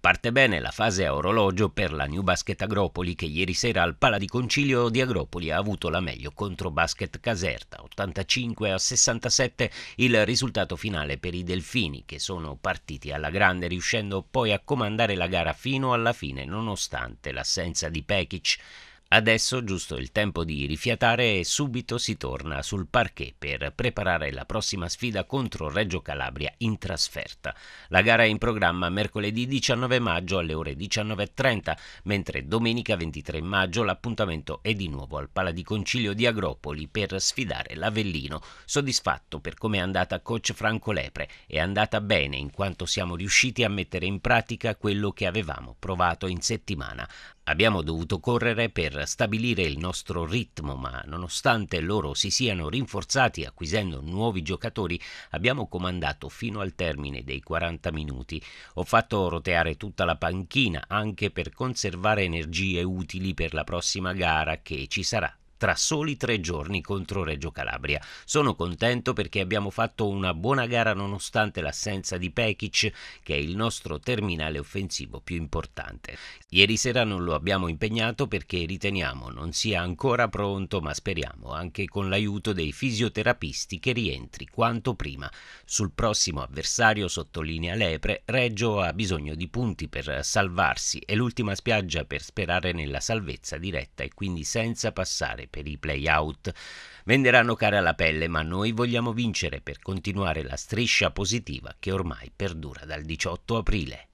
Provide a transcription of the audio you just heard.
Parte bene la fase a orologio per la New Basket Agropoli che ieri sera al Pala di Concilio di Agropoli ha avuto la meglio contro Basket Caserta, 85 a 67 il risultato finale per i Delfini che sono partiti alla grande riuscendo poi a comandare la gara fino alla fine nonostante l'assenza di Pekic. Adesso, giusto il tempo di rifiatare, e subito si torna sul parquet per preparare la prossima sfida contro Reggio Calabria in trasferta. La gara è in programma mercoledì 19 maggio alle ore 19.30, mentre domenica 23 maggio l'appuntamento è di nuovo al Pala di Concilio di Agropoli per sfidare l'Avellino. Soddisfatto per come è andata coach Franco Lepre, è andata bene in quanto siamo riusciti a mettere in pratica quello che avevamo provato in settimana. Abbiamo dovuto correre per stabilire il nostro ritmo, ma nonostante loro si siano rinforzati acquisendo nuovi giocatori, abbiamo comandato fino al termine dei 40 minuti. Ho fatto roteare tutta la panchina anche per conservare energie utili per la prossima gara che ci sarà tra soli tre giorni contro Reggio Calabria. Sono contento perché abbiamo fatto una buona gara nonostante l'assenza di Pekic, che è il nostro terminale offensivo più importante. Ieri sera non lo abbiamo impegnato perché riteniamo non sia ancora pronto, ma speriamo anche con l'aiuto dei fisioterapisti che rientri quanto prima. Sul prossimo avversario, sottolinea Lepre, Reggio ha bisogno di punti per salvarsi e l'ultima spiaggia per sperare nella salvezza diretta e quindi senza passare per i playout venderanno cara la pelle, ma noi vogliamo vincere per continuare la striscia positiva che ormai perdura dal 18 aprile.